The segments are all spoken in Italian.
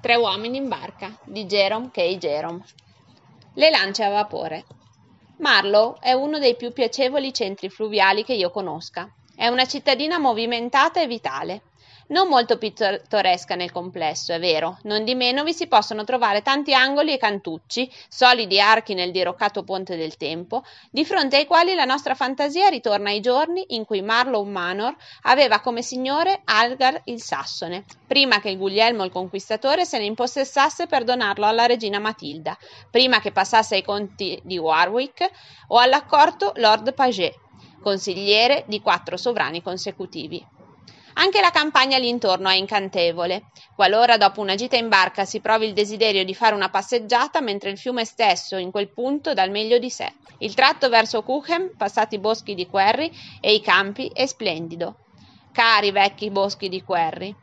Tre uomini in barca di Jerome K. Jerome. Le lance a vapore. Marlow è uno dei più piacevoli centri fluviali che io conosca. È una cittadina movimentata e vitale non molto pittoresca nel complesso, è vero, nondimeno vi si possono trovare tanti angoli e cantucci, solidi archi nel diroccato ponte del tempo, di fronte ai quali la nostra fantasia ritorna ai giorni in cui Marlow Manor aveva come signore Algar il Sassone, prima che Guglielmo il Conquistatore se ne impossessasse per donarlo alla regina Matilda, prima che passasse ai conti di Warwick o all'accorto Lord Paget, consigliere di quattro sovrani consecutivi. Anche la campagna all'intorno è incantevole. Qualora dopo una gita in barca si provi il desiderio di fare una passeggiata mentre il fiume stesso in quel punto dà il meglio di sé. Il tratto verso Cuchem, passati i boschi di Querri e i campi, è splendido. Cari vecchi boschi di Querri,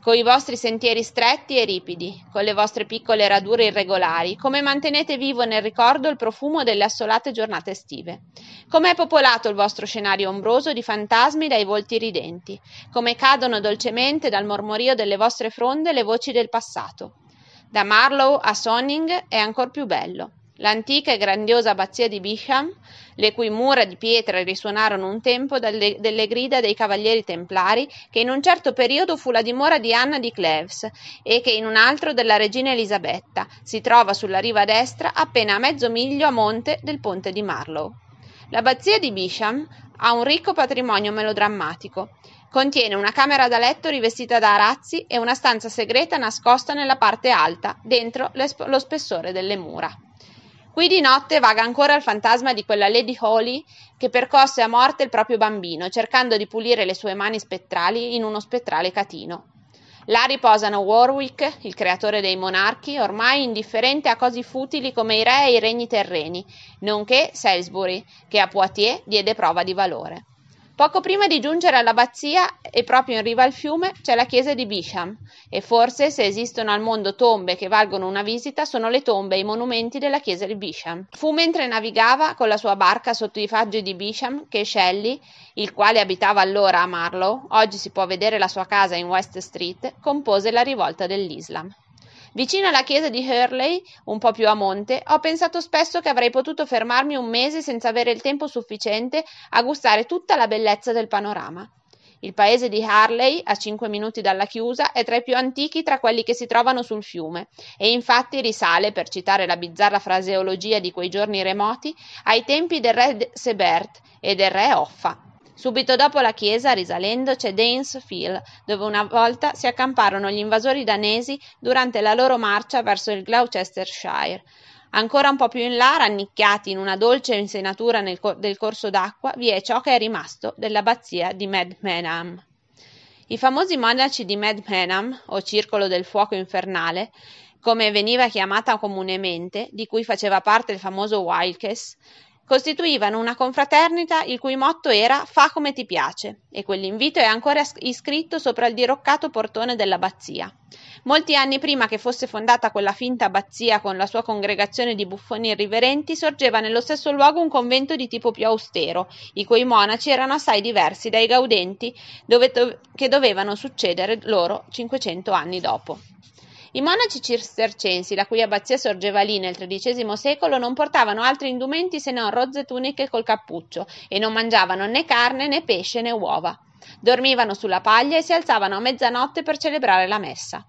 coi vostri sentieri stretti e ripidi, con le vostre piccole radure irregolari, come mantenete vivo nel ricordo il profumo delle assolate giornate estive. Com'è popolato il vostro scenario ombroso di fantasmi dai volti ridenti, come cadono dolcemente dal mormorio delle vostre fronde le voci del passato. Da Marlowe a Sonning è ancor più bello l'antica e grandiosa abbazia di Bisham, le cui mura di pietra risuonarono un tempo dalle, delle grida dei cavalieri templari, che in un certo periodo fu la dimora di Anna di Cleves e che in un altro della regina Elisabetta, si trova sulla riva destra appena a mezzo miglio a monte del ponte di Marlow. L'abbazia di Bisham ha un ricco patrimonio melodrammatico. Contiene una camera da letto rivestita da arazzi e una stanza segreta nascosta nella parte alta, dentro lo spessore delle mura. Qui di notte vaga ancora il fantasma di quella Lady Holly che percosse a morte il proprio bambino, cercando di pulire le sue mani spettrali in uno spettrale catino. Là riposano Warwick, il creatore dei monarchi, ormai indifferente a cose futili come i re e i regni terreni, nonché Salisbury, che a Poitiers diede prova di valore. Poco prima di giungere all'abbazia, e proprio in riva al fiume, c'è la chiesa di Bisham, e forse se esistono al mondo tombe che valgono una visita, sono le tombe e i monumenti della chiesa di Bisham. Fu mentre navigava con la sua barca sotto i faggi di Bisham che Shelley, il quale abitava allora a Marlow, oggi si può vedere la sua casa in West Street, compose la rivolta dell'Islam. Vicino alla chiesa di Hurley, un po' più a monte, ho pensato spesso che avrei potuto fermarmi un mese senza avere il tempo sufficiente a gustare tutta la bellezza del panorama. Il paese di Harley, a cinque minuti dalla chiusa, è tra i più antichi tra quelli che si trovano sul fiume e infatti risale, per citare la bizzarra fraseologia di quei giorni remoti, ai tempi del re Sebert e del re Offa. Subito dopo la chiesa, risalendo, c'è Danes dove una volta si accamparono gli invasori danesi durante la loro marcia verso il Gloucestershire. Ancora un po' più in là, rannicchiati in una dolce insenatura co- del corso d'acqua, vi è ciò che è rimasto dell'abbazia di Medmenham. I famosi monaci di Medmenham, o Circolo del Fuoco Infernale, come veniva chiamata comunemente, di cui faceva parte il famoso Wilkes, costituivano una confraternita il cui motto era "Fa come ti piace" e quell'invito è ancora iscritto sopra il diroccato portone dell'abbazia. Molti anni prima che fosse fondata quella finta abbazia con la sua congregazione di buffoni irriverenti, sorgeva nello stesso luogo un convento di tipo più austero, i cui monaci erano assai diversi dai gaudenti dove, che dovevano succedere loro 500 anni dopo. I monaci cistercensi, la cui abbazia sorgeva lì nel XIII secolo, non portavano altri indumenti se non rozze tuniche col cappuccio e non mangiavano né carne né pesce né uova. Dormivano sulla paglia e si alzavano a mezzanotte per celebrare la messa.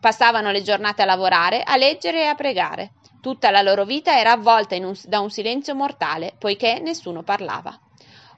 Passavano le giornate a lavorare, a leggere e a pregare. Tutta la loro vita era avvolta un, da un silenzio mortale, poiché nessuno parlava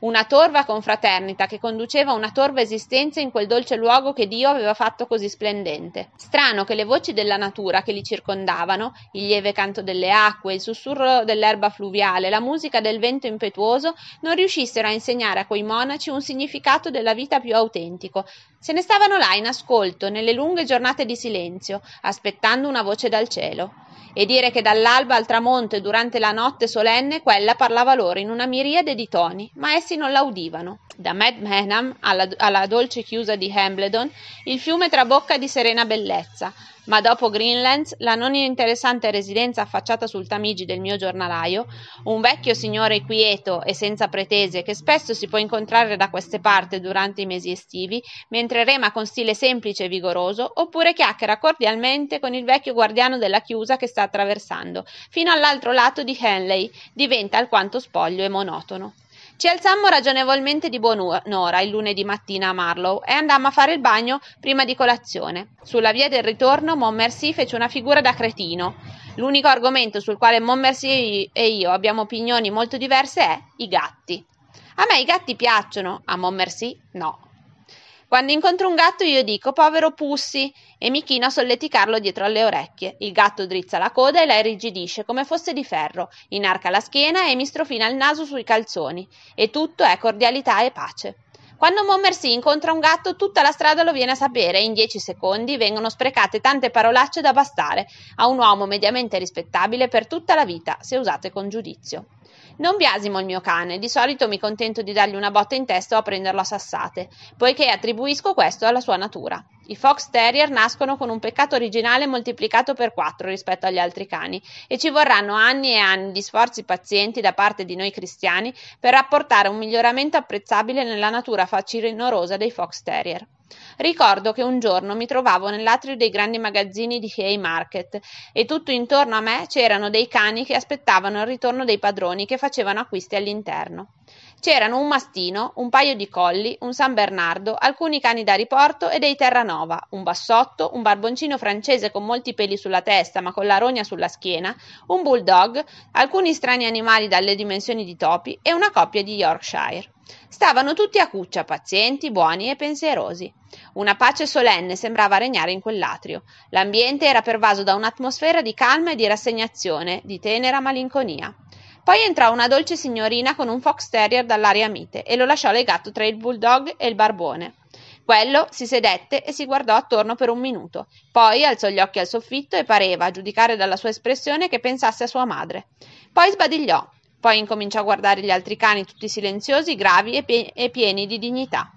una torva confraternita che conduceva una torva esistenza in quel dolce luogo che Dio aveva fatto così splendente. Strano che le voci della natura che li circondavano, il lieve canto delle acque, il sussurro dell'erba fluviale, la musica del vento impetuoso, non riuscissero a insegnare a quei monaci un significato della vita più autentico. Se ne stavano là in ascolto, nelle lunghe giornate di silenzio, aspettando una voce dal cielo. E dire che dall'alba al tramonto e durante la notte solenne quella parlava loro in una miriade di toni, ma essi bassi non la udivano. Da Mad Menham alla, alla dolce chiusa di Hambledon il fiume trabocca di serena bellezza, ma dopo Greenlands, la non interessante residenza affacciata sul Tamigi del mio giornalaio, un vecchio signore quieto e senza pretese che spesso si può incontrare da queste parti durante i mesi estivi, mentre rema con stile semplice e vigoroso, oppure chiacchiera cordialmente con il vecchio guardiano della chiusa che sta attraversando, fino all'altro lato di Henley, diventa alquanto spoglio e monotono. Ci alzammo ragionevolmente di buon'ora il lunedì mattina a Marlow e andammo a fare il bagno prima di colazione. Sulla via del ritorno Montmercy fece una figura da cretino. L'unico argomento sul quale Montmercy e io abbiamo opinioni molto diverse è i gatti. A me i gatti piacciono, a Montmercy no. Quando incontro un gatto io dico povero Pussy e mi chino a solleticarlo dietro alle orecchie. Il gatto drizza la coda e la irrigidisce come fosse di ferro, inarca la schiena e mi strofina il naso sui calzoni. E tutto è cordialità e pace. Quando Mommersi incontra un gatto, tutta la strada lo viene a sapere e in dieci secondi vengono sprecate tante parolacce da bastare a un uomo mediamente rispettabile per tutta la vita, se usate con giudizio. Non biasimo il mio cane, di solito mi contento di dargli una botta in testa o a prenderlo a sassate, poiché attribuisco questo alla sua natura. I fox terrier nascono con un peccato originale moltiplicato per quattro rispetto agli altri cani e ci vorranno anni e anni di sforzi pazienti da parte di noi cristiani per apportare un miglioramento apprezzabile nella natura facinorosa dei fox terrier. Ricordo che un giorno mi trovavo nell'atrio dei grandi magazzini di Haymarket e tutto intorno a me c'erano dei cani che aspettavano il ritorno dei padroni che facevano acquisti all'interno. C'erano un mastino, un paio di colli, un San Bernardo, alcuni cani da riporto e dei Terranova, un bassotto, un barboncino francese con molti peli sulla testa ma con la rogna sulla schiena, un bulldog, alcuni strani animali dalle dimensioni di topi e una coppia di Yorkshire. Stavano tutti a cuccia, pazienti, buoni e pensierosi. Una pace solenne sembrava regnare in quell'atrio. L'ambiente era pervaso da un'atmosfera di calma e di rassegnazione, di tenera malinconia. Poi entrò una dolce signorina con un fox terrier dall'aria mite e lo lasciò legato tra il bulldog e il barbone. Quello si sedette e si guardò attorno per un minuto, poi alzò gli occhi al soffitto e pareva, a giudicare dalla sua espressione, che pensasse a sua madre. Poi sbadigliò. Poi incominciò a guardare gli altri cani tutti silenziosi, gravi e, pie- e pieni di dignità.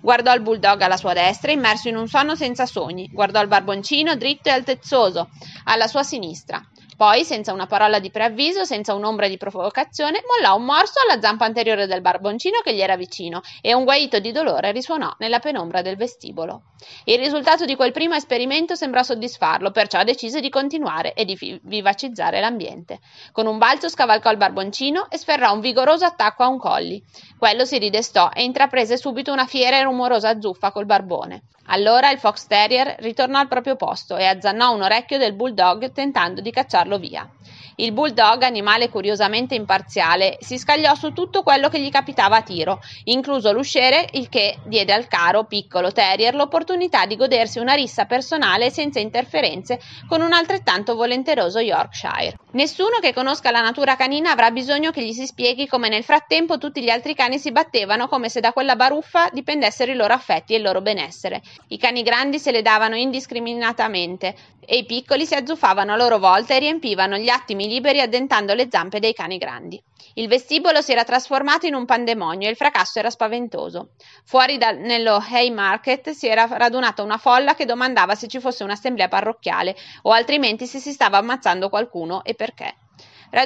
Guardò il bulldog alla sua destra, immerso in un sonno senza sogni. Guardò il barboncino, dritto e altezzoso, alla sua sinistra. Poi, senza una parola di preavviso, senza un'ombra di provocazione, mollò un morso alla zampa anteriore del barboncino che gli era vicino e un guaito di dolore risuonò nella penombra del vestibolo. Il risultato di quel primo esperimento sembrò soddisfarlo, perciò decise di continuare e di vivacizzare l'ambiente. Con un balzo scavalcò il barboncino e sferrò un vigoroso attacco a un colli. Quello si ridestò e intraprese subito una fiera e rumorosa zuffa col barbone. Allora il fox terrier ritornò al proprio posto e azzannò un orecchio del bulldog tentando di cacciarlo buttarlo via. Il bulldog, animale curiosamente imparziale, si scagliò su tutto quello che gli capitava a tiro, incluso l'usciere, il che diede al caro piccolo terrier l'opportunità di godersi una rissa personale senza interferenze con un altrettanto volenteroso Yorkshire. Nessuno che conosca la natura canina avrà bisogno che gli si spieghi come nel frattempo tutti gli altri cani si battevano come se da quella baruffa dipendessero i loro affetti e il loro benessere. I cani grandi se le davano indiscriminatamente e i piccoli si azzuffavano a loro volta e riempivano gli attimi semi liberi addentando le zampe dei cani grandi. Il vestibolo si era trasformato in un pandemonio e il fracasso era spaventoso. Fuori da, nello Haymarket si era radunata una folla che domandava se ci fosse un'assemblea parrocchiale o altrimenti se si stava ammazzando qualcuno e perché.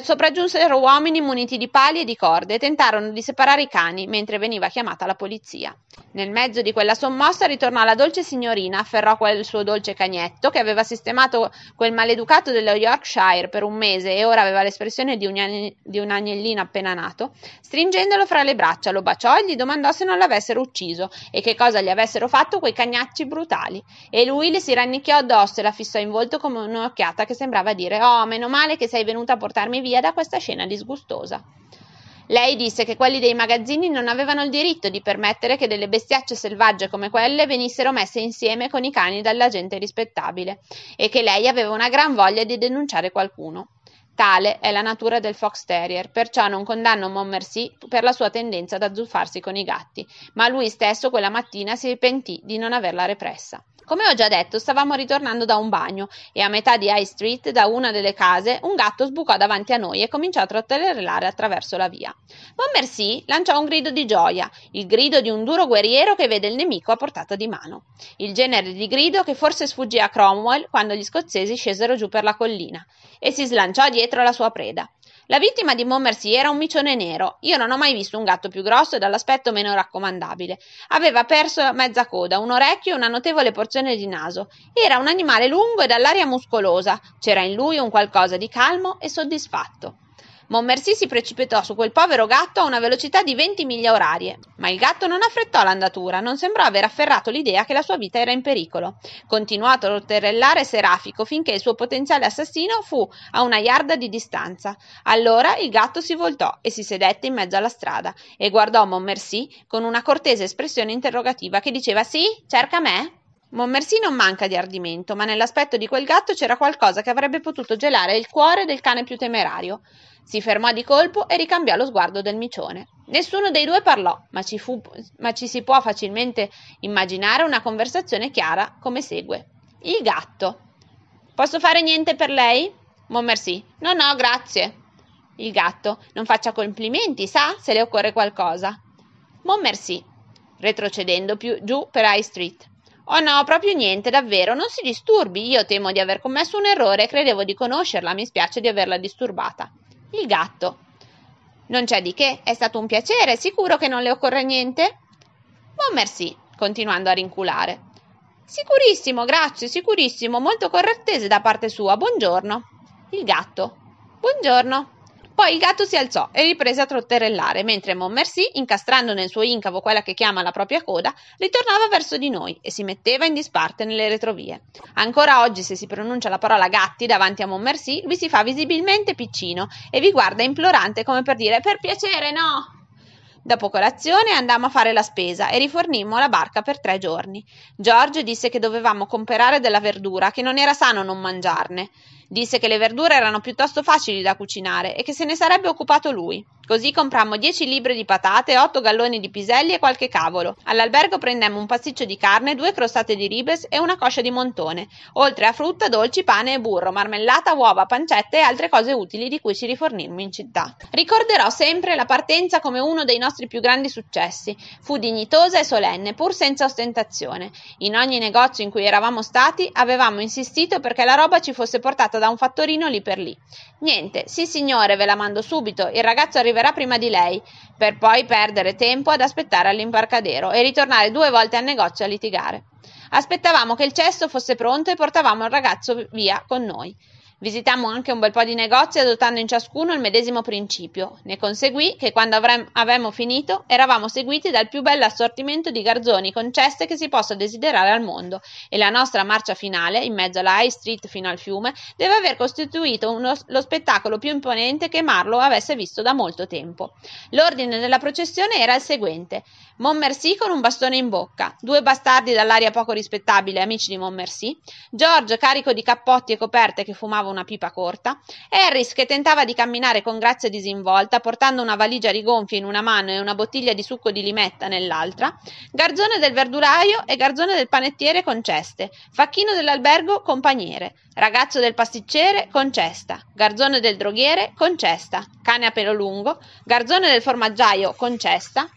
Sopraggiunsero uomini muniti di pali e di corde e tentarono di separare i cani mentre veniva chiamata la polizia. Nel mezzo di quella sommossa ritornò la dolce signorina, afferrò quel suo dolce cagnetto, che aveva sistemato quel maleducato dello Yorkshire per un mese e ora aveva l'espressione di un, di un agnellino appena nato, stringendolo fra le braccia, lo baciò e gli domandò se non l'avessero ucciso e che cosa gli avessero fatto quei cagnacci brutali. E lui le si rannicchiò addosso e la fissò in volto come un'occhiata che sembrava dire: Oh, meno male che sei venuta a portarmi via da questa scena disgustosa. Lei disse che quelli dei magazzini non avevano il diritto di permettere che delle bestiacce selvagge come quelle venissero messe insieme con i cani dalla gente rispettabile e che lei aveva una gran voglia di denunciare qualcuno. Tale è la natura del Fox Terrier, perciò non condanno Montmorency per la sua tendenza ad azzuffarsi con i gatti, ma lui stesso quella mattina si pentì di non averla repressa. Come ho già detto, stavamo ritornando da un bagno e a metà di High Street, da una delle case, un gatto sbucò davanti a noi e cominciò a trotterellare attraverso la via. Montmercy lanciò un grido di gioia, il grido di un duro guerriero che vede il nemico a portata di mano. Il genere di grido che forse sfuggì a Cromwell quando gli scozzesi scesero giù per la collina e si slanciò dietro la sua preda. La vittima di Mommersi era un micione nero. Io non ho mai visto un gatto più grosso e dall'aspetto meno raccomandabile. Aveva perso mezza coda, un orecchio e una notevole porzione di naso. Era un animale lungo e dall'aria muscolosa. C'era in lui un qualcosa di calmo e soddisfatto. Montmorency si precipitò su quel povero gatto a una velocità di 20 miglia orarie, ma il gatto non affrettò l'andatura, non sembrò aver afferrato l'idea che la sua vita era in pericolo. Continuò a torterellare serafico finché il suo potenziale assassino fu a una yarda di distanza. Allora il gatto si voltò e si sedette in mezzo alla strada e guardò Montmorency con una cortese espressione interrogativa che diceva: Sì, cerca me? Mommersi non manca di ardimento, ma nell'aspetto di quel gatto c'era qualcosa che avrebbe potuto gelare il cuore del cane più temerario. Si fermò di colpo e ricambiò lo sguardo del micione. Nessuno dei due parlò, ma ci, fu, ma ci si può facilmente immaginare una conversazione chiara come segue. Il gatto. Posso fare niente per lei? Mommersi. No, no, grazie. Il gatto. Non faccia complimenti, sa, se le occorre qualcosa. Mommersi. Retrocedendo più giù per High Street. Oh no, proprio niente, davvero, non si disturbi. Io temo di aver commesso un errore, credevo di conoscerla, mi spiace di averla disturbata. Il gatto. Non c'è di che, è stato un piacere, sicuro che non le occorre niente? Bon merci, continuando a rinculare. Sicurissimo, grazie, sicurissimo, molto correttese da parte sua, buongiorno. Il gatto. Buongiorno. Poi il gatto si alzò e riprese a trotterellare, mentre Montmercy, incastrando nel suo incavo quella che chiama la propria coda, ritornava verso di noi e si metteva in disparte nelle retrovie. Ancora oggi, se si pronuncia la parola gatti davanti a Montmercy, lui si fa visibilmente piccino e vi guarda implorante come per dire: Per piacere, no! Dopo colazione andammo a fare la spesa e rifornimmo la barca per tre giorni. Giorgio disse che dovevamo comperare della verdura, che non era sano non mangiarne. Disse che le verdure erano piuttosto facili da cucinare e che se ne sarebbe occupato lui. Così comprammo 10 libri di patate, 8 galloni di piselli e qualche cavolo. All'albergo prendemmo un pasticcio di carne, due crostate di ribes e una coscia di montone, oltre a frutta, dolci, pane e burro, marmellata, uova, pancette e altre cose utili di cui ci rifornimmo in città. Ricorderò sempre la partenza come uno dei nostri più grandi successi. Fu dignitosa e solenne, pur senza ostentazione. In ogni negozio in cui eravamo stati avevamo insistito perché la roba ci fosse portata da un fattorino lì per lì. Niente, sì signore, ve la mando subito, il ragazzo arriverà arriverà prima di lei, per poi perdere tempo ad aspettare all'imbarcadero e ritornare due volte al negozio a litigare. Aspettavamo che il cesto fosse pronto e portavamo il ragazzo via con noi. Visitammo anche un bel po' di negozi adottando in ciascuno il medesimo principio. Ne conseguì che quando avemmo finito eravamo seguiti dal più assortimento di garzoni con ceste che si possa desiderare al mondo e la nostra marcia finale, in mezzo alla High Street fino al fiume, deve aver costituito uno, lo spettacolo più imponente che Marlowe avesse visto da molto tempo. L'ordine della processione era il seguente. Montmercy con un bastone in bocca, due bastardi dall'aria poco rispettabile, amici di Montmercy, George carico di cappotti e coperte che fumavano una pipa corta, Harris che tentava di camminare con grazia disinvolta, portando una valigia rigonfia in una mano e una bottiglia di succo di limetta nell'altra, Garzone del verduraio e Garzone del panettiere con ceste, Facchino dell'albergo compagniere, ragazzo del pasticcere con cesta, Garzone del droghiere con cesta, cane a pelo lungo, Garzone del formaggiaio con cesta,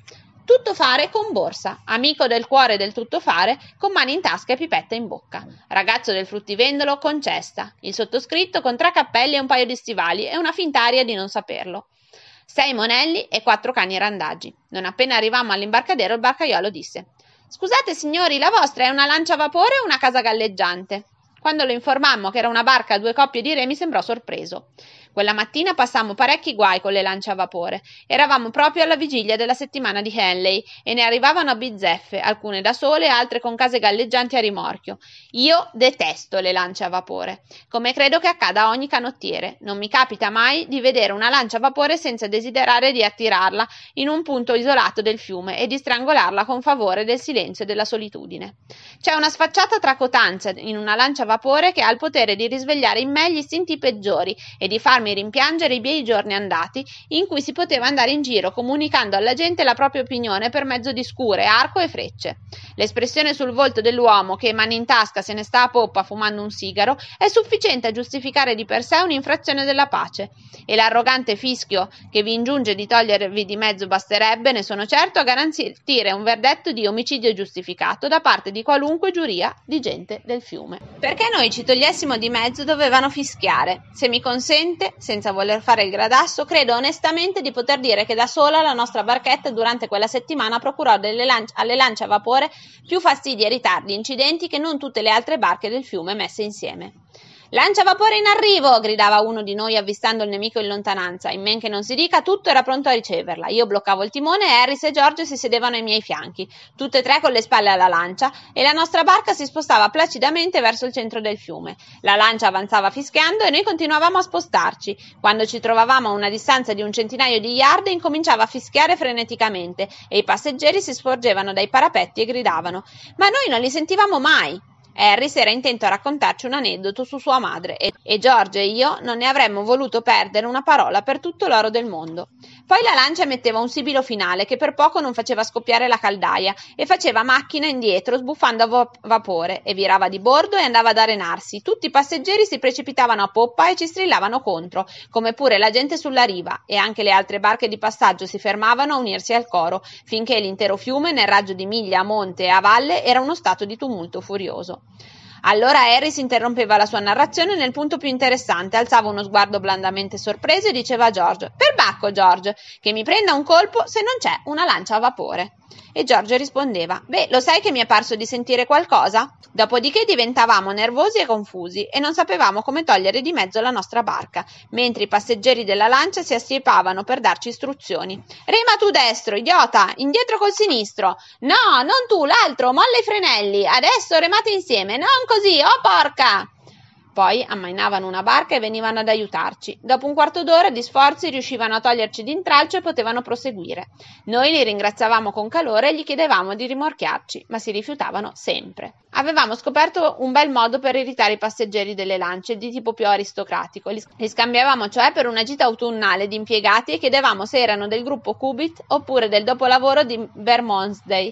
tutto fare con borsa, amico del cuore del tutto fare, con mani in tasca e pipetta in bocca. Ragazzo del fruttivendolo con cesta, il sottoscritto con tre cappelli e un paio di stivali e una fintaria di non saperlo. Sei monelli e quattro cani randaggi. Non appena arrivammo all'imbarcadero, il barcaiolo disse: Scusate signori, la vostra è una lancia a vapore o una casa galleggiante? Quando lo informammo che era una barca a due coppie di remi, sembrò sorpreso. Quella mattina passammo parecchi guai con le lance a vapore. Eravamo proprio alla vigilia della settimana di Henley e ne arrivavano a bizzeffe, alcune da sole, altre con case galleggianti a rimorchio. Io detesto le lance a vapore, come credo che accada a ogni canottiere. Non mi capita mai di vedere una lancia a vapore senza desiderare di attirarla in un punto isolato del fiume e di strangolarla con favore del silenzio e della solitudine. C'è una sfacciata tracotanza in una lancia a vapore che ha il potere di risvegliare in me gli istinti peggiori e di farmi lasciarmi rimpiangere i bei giorni andati, in cui si poteva andare in giro comunicando alla gente la propria opinione per mezzo di scure, arco e frecce. L'espressione sul volto dell'uomo che, mani in tasca, se ne sta a poppa fumando un sigaro, è sufficiente a giustificare di per sé un'infrazione della pace. E l'arrogante fischio che vi ingiunge di togliervi di mezzo basterebbe, ne sono certo, a garantire un verdetto di omicidio giustificato da parte di qualunque giuria di gente del fiume. Perché noi ci togliessimo di mezzo dovevano fischiare. Se mi consente, senza voler fare il gradasso, credo onestamente di poter dire che da sola la nostra barchetta durante quella settimana procurò lan- alle lance a vapore più fastidi e ritardi incidenti che non tutte le altre barche del fiume messe insieme. Lancia vapore in arrivo! gridava uno di noi avvistando il nemico in lontananza. In men che non si dica, tutto era pronto a riceverla. Io bloccavo il timone e Harris e George si sedevano ai miei fianchi, tutte e tre con le spalle alla lancia, e la nostra barca si spostava placidamente verso il centro del fiume. La lancia avanzava fischiando e noi continuavamo a spostarci. Quando ci trovavamo a una distanza di un centinaio di yard, incominciava a fischiare freneticamente e i passeggeri si sporgevano dai parapetti e gridavano. Ma noi non li sentivamo mai! Harris era intento a raccontarci un aneddoto su sua madre e George e io non ne avremmo voluto perdere una parola per tutto l'oro del mondo. Poi la lancia emetteva un sibilo finale che per poco non faceva scoppiare la caldaia e faceva macchina indietro sbuffando a vo- vapore e virava di bordo e andava ad arenarsi. Tutti i passeggeri si precipitavano a poppa e ci strillavano contro, come pure la gente sulla riva e anche le altre barche di passaggio si fermavano a unirsi al coro, finché l'intero fiume nel raggio di miglia a monte e a valle era uno stato di tumulto furioso. Allora Harris interrompeva la sua narrazione nel punto più interessante, alzava uno sguardo blandamente sorpreso e diceva a George: Perbacco, George, che mi prenda un colpo se non c'è una lancia a vapore. E Giorgio rispondeva: Beh, lo sai che mi è parso di sentire qualcosa? Dopodiché diventavamo nervosi e confusi e non sapevamo come togliere di mezzo la nostra barca, mentre i passeggeri della lancia si assiepavano per darci istruzioni. Rema tu destro, idiota! Indietro col sinistro! No, non tu, l'altro! Molle i frenelli! Adesso remate insieme! Non così! Oh, porca! Poi ammainavano una barca e venivano ad aiutarci. Dopo un quarto d'ora di sforzi riuscivano a toglierci d'intralcio e potevano proseguire. Noi li ringraziavamo con calore e gli chiedevamo di rimorchiarci, ma si rifiutavano sempre. Avevamo scoperto un bel modo per irritare i passeggeri delle lance di tipo più aristocratico. Li scambiavamo cioè per una gita autunnale di impiegati e chiedevamo se erano del gruppo Cubit oppure del dopolavoro di Bermondsey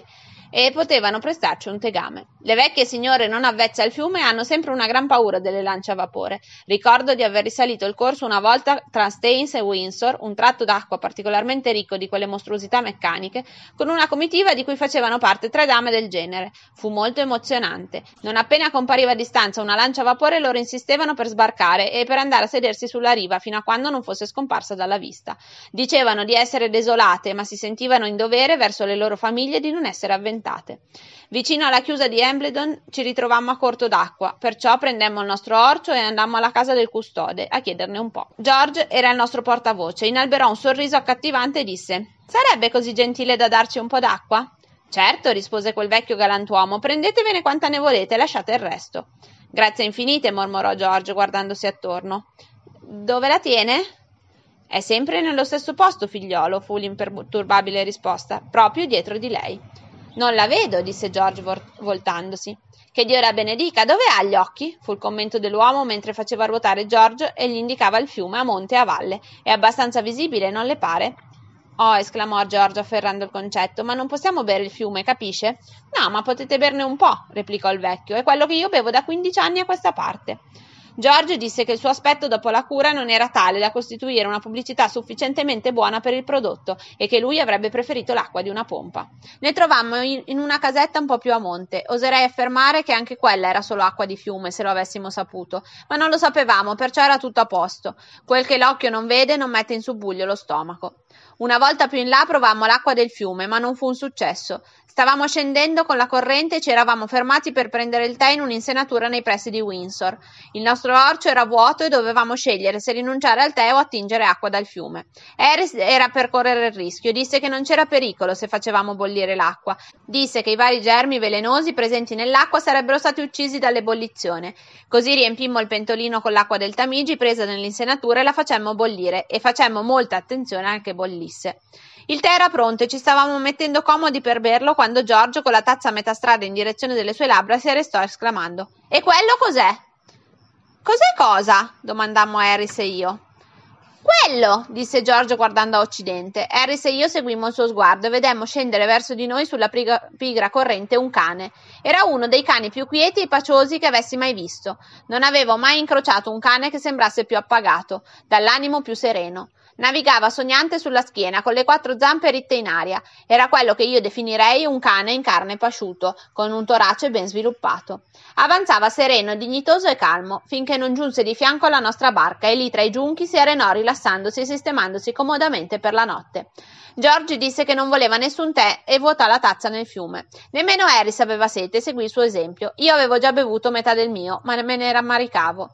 e potevano prestarci un tegame. Le vecchie signore non avvezze al fiume hanno sempre una gran paura delle lance a vapore. Ricordo di aver risalito il corso una volta tra Staines e Windsor, un tratto d'acqua particolarmente ricco di quelle mostruosità meccaniche, con una comitiva di cui facevano parte tre dame del genere. Fu molto emozionante. Non appena compariva a distanza una lancia a vapore, loro insistevano per sbarcare e per andare a sedersi sulla riva fino a quando non fosse scomparsa dalla vista. Dicevano di essere desolate, ma si sentivano in dovere verso le loro famiglie di non essere avventurate accontentate. Vicino alla chiusa di Embledon ci ritrovammo a corto d'acqua, perciò prendemmo il nostro orcio e andammo alla casa del custode a chiederne un po'. George era il nostro portavoce, inalberò un sorriso accattivante e disse Sarebbe così gentile da darci un po' d'acqua? Certo, rispose quel vecchio galantuomo, prendetevene quanta ne volete e lasciate il resto. Grazie infinite, mormorò George guardandosi attorno. Dove la tiene? È sempre nello stesso posto, figliolo, fu l'imperturbabile risposta, proprio dietro di lei. Non la vedo, disse George voltandosi. Che Dio la benedica, dove ha gli occhi? fu il commento dell'uomo mentre faceva ruotare George e gli indicava il fiume a monte e a valle. È abbastanza visibile, non le pare? Oh, esclamò George afferrando il concetto, ma non possiamo bere il fiume, capisce? No, ma potete berne un po', replicò il vecchio, è quello che io bevo da quindici anni a questa parte. George disse che il suo aspetto dopo la cura non era tale da costituire una pubblicità sufficientemente buona per il prodotto e che lui avrebbe preferito l'acqua di una pompa. Ne trovammo in una casetta un po' più a monte. Oserei affermare che anche quella era solo acqua di fiume, se lo avessimo saputo, ma non lo sapevamo, perciò era tutto a posto. Quel che l'occhio non vede non mette in subbuglio lo stomaco. Una volta più in là provammo l'acqua del fiume, ma non fu un successo. Stavamo scendendo con la corrente e ci eravamo fermati per prendere il tè in un'insenatura nei pressi di Windsor. Il nostro nostro orcio era vuoto e dovevamo scegliere se rinunciare al tè o attingere acqua dal fiume. Eris era per correre il rischio, disse che non c'era pericolo se facevamo bollire l'acqua, disse che i vari germi velenosi presenti nell'acqua sarebbero stati uccisi dall'ebollizione. Così riempimmo il pentolino con l'acqua del Tamigi presa nell'insenatura e la facemmo bollire e facemmo molta attenzione anche bollisse. Il tè era pronto e ci stavamo mettendo comodi per berlo quando Giorgio, con la tazza a metà strada in direzione delle sue labbra, si arrestò esclamando: E quello cos'è? Cos'è cosa? domandammo Harris e io. Quello! disse Giorgio guardando a occidente. Harris e io seguimmo il suo sguardo e vedemmo scendere verso di noi sulla pigra, pigra corrente un cane. Era uno dei cani più quieti e paciosi che avessi mai visto. Non avevo mai incrociato un cane che sembrasse più appagato, dall'animo più sereno. Navigava sognante sulla schiena, con le quattro zampe ritte in aria. Era quello che io definirei un cane in carne pasciuto, con un torace ben sviluppato. Avanzava sereno, dignitoso e calmo, finché non giunse di fianco alla nostra barca e lì tra i giunchi si arenò rilassandosi e sistemandosi comodamente per la notte. Giorgi disse che non voleva nessun tè e vuotò la tazza nel fiume. Nemmeno Eris aveva sete e seguì il suo esempio. Io avevo già bevuto metà del mio, ma me ne rammaricavo.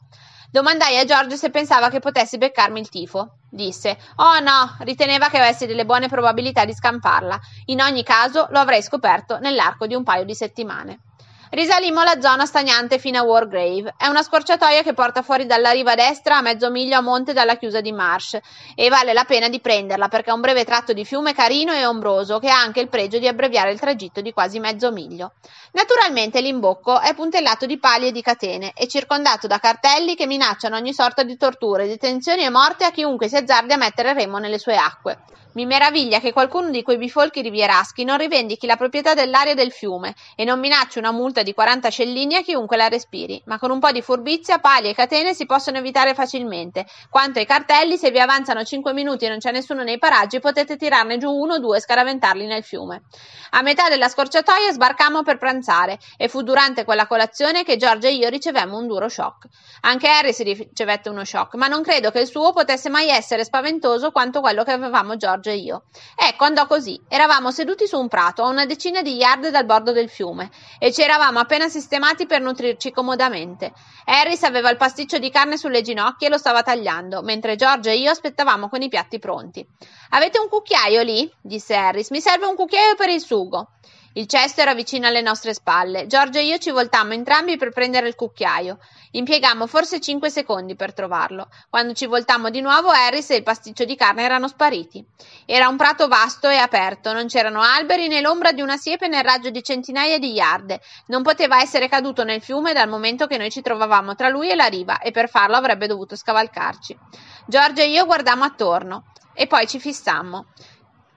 Domandai a George se pensava che potessi beccarmi il tifo. Disse: Oh no, riteneva che avessi delle buone probabilità di scamparla. In ogni caso, lo avrei scoperto nell'arco di un paio di settimane. Risalimmo la zona stagnante fino a Wargrave. È una scorciatoia che porta fuori dalla riva destra a mezzo miglio a monte dalla chiusa di Marsh e vale la pena di prenderla perché è un breve tratto di fiume carino e ombroso che ha anche il pregio di abbreviare il tragitto di quasi mezzo miglio. Naturalmente l'imbocco è puntellato di pali e di catene e circondato da cartelli che minacciano ogni sorta di torture, detenzioni e morte a chiunque si azzardi a mettere remo nelle sue acque. Mi meraviglia che qualcuno di quei bifolchi rivieraschi non rivendichi la proprietà dell'area del fiume e non minacci una multa vita di 40 cellini a chiunque la respiri, ma con un po' di furbizia pali e catene si possono evitare facilmente. Quanto ai cartelli, se vi avanzano 5 minuti e non c'è nessuno nei paraggi, potete tirarne giù uno o due e scaraventarli nel fiume. A metà della scorciatoia sbarcammo per pranzare e fu durante quella colazione che Giorgio e io ricevemmo un duro shock. Anche Harry si ricevette uno shock, ma non credo che il suo potesse mai essere spaventoso quanto quello che avevamo Giorgio e io. Ecco, andò così. Eravamo seduti su un prato a una decina di yard dal bordo del fiume e c'eravamo eravamo appena sistemati per nutrirci comodamente. Harris aveva il pasticcio di carne sulle ginocchia e lo stava tagliando, mentre George e io aspettavamo con i piatti pronti. Avete un cucchiaio lì? disse Harris. Mi serve un cucchiaio per il sugo. Il cesto era vicino alle nostre spalle. Giorgio e io ci voltammo entrambi per prendere il cucchiaio. Impiegammo forse cinque secondi per trovarlo. Quando ci voltammo di nuovo, Harris e il pasticcio di carne erano spariti. Era un prato vasto e aperto, non c'erano alberi né l'ombra di una siepe nel raggio di centinaia di yarde. Non poteva essere caduto nel fiume dal momento che noi ci trovavamo tra lui e la riva, e per farlo avrebbe dovuto scavalcarci. Giorgio e io guardammo attorno e poi ci fissammo.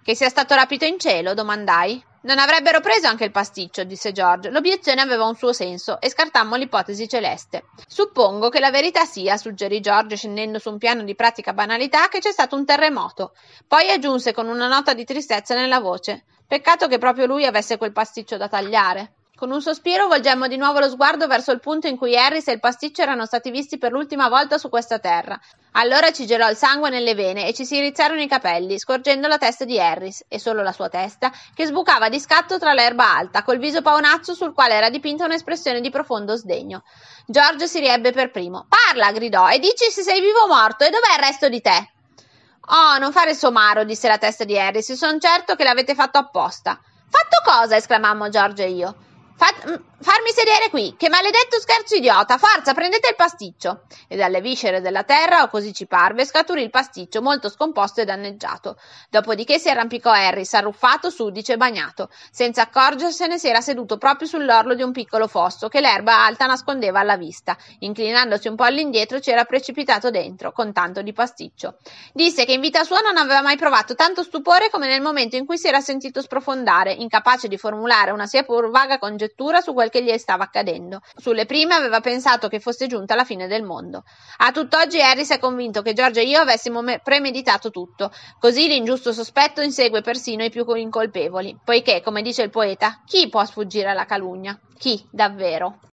Che sia stato rapito in cielo? domandai. Non avrebbero preso anche il pasticcio, disse George. L'obiezione aveva un suo senso e scartammo l'ipotesi celeste. Suppongo che la verità sia, suggerì George scendendo su un piano di pratica banalità, che c'è stato un terremoto. Poi aggiunse con una nota di tristezza nella voce. Peccato che proprio lui avesse quel pasticcio da tagliare. Con un sospiro volgemmo di nuovo lo sguardo verso il punto in cui Harris e il pasticcio erano stati visti per l'ultima volta su questa terra. Allora ci gelò il sangue nelle vene e ci si rizzarono i capelli, scorgendo la testa di Harris, e solo la sua testa, che sbucava di scatto tra l'erba alta, col viso paonazzo sul quale era dipinta un'espressione di profondo sdegno. George si riebbe per primo. Parla, gridò, e dici se sei vivo o morto, e dov'è il resto di te? Oh, non fare somaro, disse la testa di Harris, sono certo che l'avete fatto apposta. Fatto cosa? esclamammo George e io. Fat- farmi sedere qui, che maledetto scherzo idiota, forza, prendete il pasticcio. E dalle viscere della terra, o così ci parve, scaturì il pasticcio, molto scomposto e danneggiato. Dopodiché si arrampicò Harry, sarruffato, sudice e bagnato. Senza accorgersene, si era seduto proprio sull'orlo di un piccolo fosso, che l'erba alta nascondeva alla vista. Inclinandosi un po' all'indietro, ci era precipitato dentro, con tanto di pasticcio. Disse che in vita sua non aveva mai provato tanto stupore come nel momento in cui si era sentito sprofondare, incapace di formulare una sia pur vaga congettura congettura su quel che gli stava accadendo. Sulle prime aveva pensato che fosse giunta la fine del mondo. A tutt'oggi Harris è convinto che Giorgio e io avessimo me- premeditato tutto, così l'ingiusto sospetto insegue persino i più incolpevoli, poiché, come dice il poeta, chi può sfuggire alla calunnia? Chi, davvero?